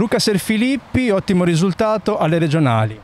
Luca Serfilippi, ottimo risultato alle regionali.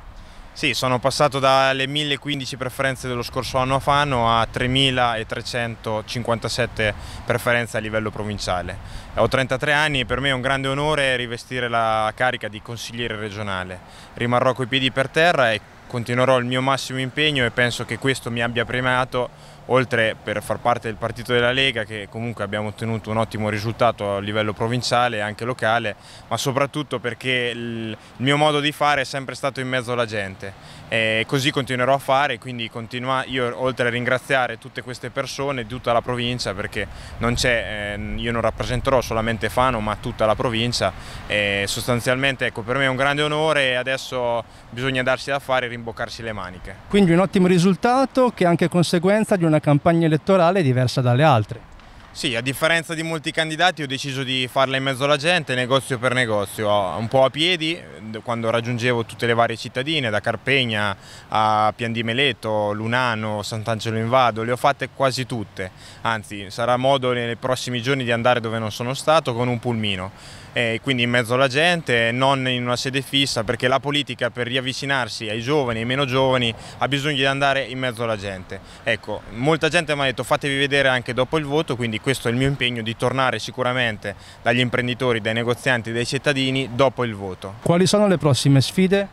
Sì, sono passato dalle 1015 preferenze dello scorso anno a Fano a 3357 preferenze a livello provinciale. Ho 33 anni e per me è un grande onore rivestire la carica di consigliere regionale. Rimarrò coi piedi per terra e continuerò il mio massimo impegno e penso che questo mi abbia premiato, oltre per far parte del partito della Lega che comunque abbiamo ottenuto un ottimo risultato a livello provinciale e anche locale, ma soprattutto perché il mio modo di fare è sempre stato in mezzo alla gente e così continuerò a fare, quindi continua, io oltre a ringraziare tutte queste persone di tutta la provincia perché non c'è, eh, io non rappresenterò solamente Fano ma tutta la provincia e sostanzialmente ecco, per me è un grande onore e adesso bisogna darsi da fare rimboccarsi le maniche. Quindi un ottimo risultato che è anche conseguenza di una campagna elettorale diversa dalle altre. Sì, a differenza di molti candidati ho deciso di farla in mezzo alla gente, negozio per negozio, un po' a piedi, quando raggiungevo tutte le varie cittadine, da Carpegna a Pian di Meleto, Lunano, Sant'Angelo in Vado, le ho fatte quasi tutte, anzi sarà modo nei prossimi giorni di andare dove non sono stato con un pulmino. E quindi in mezzo alla gente, non in una sede fissa, perché la politica per riavvicinarsi ai giovani e ai meno giovani ha bisogno di andare in mezzo alla gente. Ecco, molta gente mi ha detto fatevi vedere anche dopo il voto, quindi questo è il mio impegno di tornare sicuramente dagli imprenditori, dai negozianti, dai cittadini dopo il voto. Quali sono sono le prossime sfide?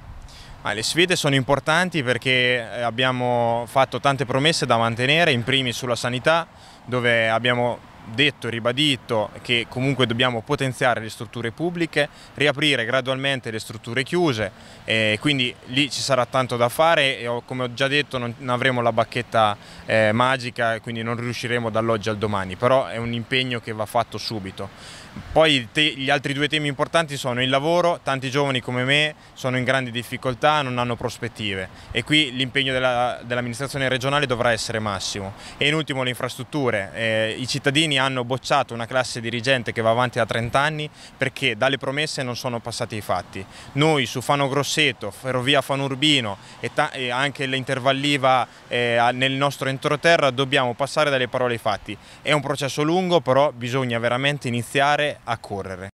Ah, le sfide sono importanti perché eh, abbiamo fatto tante promesse da mantenere, in primis sulla sanità, dove abbiamo detto e ribadito che comunque dobbiamo potenziare le strutture pubbliche, riaprire gradualmente le strutture chiuse, e quindi lì ci sarà tanto da fare e come ho già detto non, avremo la bacchetta eh, magica, quindi non riusciremo dall'oggi al domani, però è un impegno che va fatto subito. Poi te, gli altri due temi importanti sono il lavoro, tanti giovani come me sono in grandi difficoltà, non hanno prospettive e qui l'impegno dell'amministrazione dell regionale dovrà essere massimo. E in ultimo le infrastrutture, eh, i cittadini cittadini hanno bocciato una classe dirigente che va avanti da 30 anni perché dalle promesse non sono passati i fatti. Noi su Fano Grosseto, Ferrovia Fanurbino e, e anche l'intervalliva eh, nel nostro entroterra dobbiamo passare dalle parole ai fatti. È un processo lungo però bisogna veramente iniziare a correre.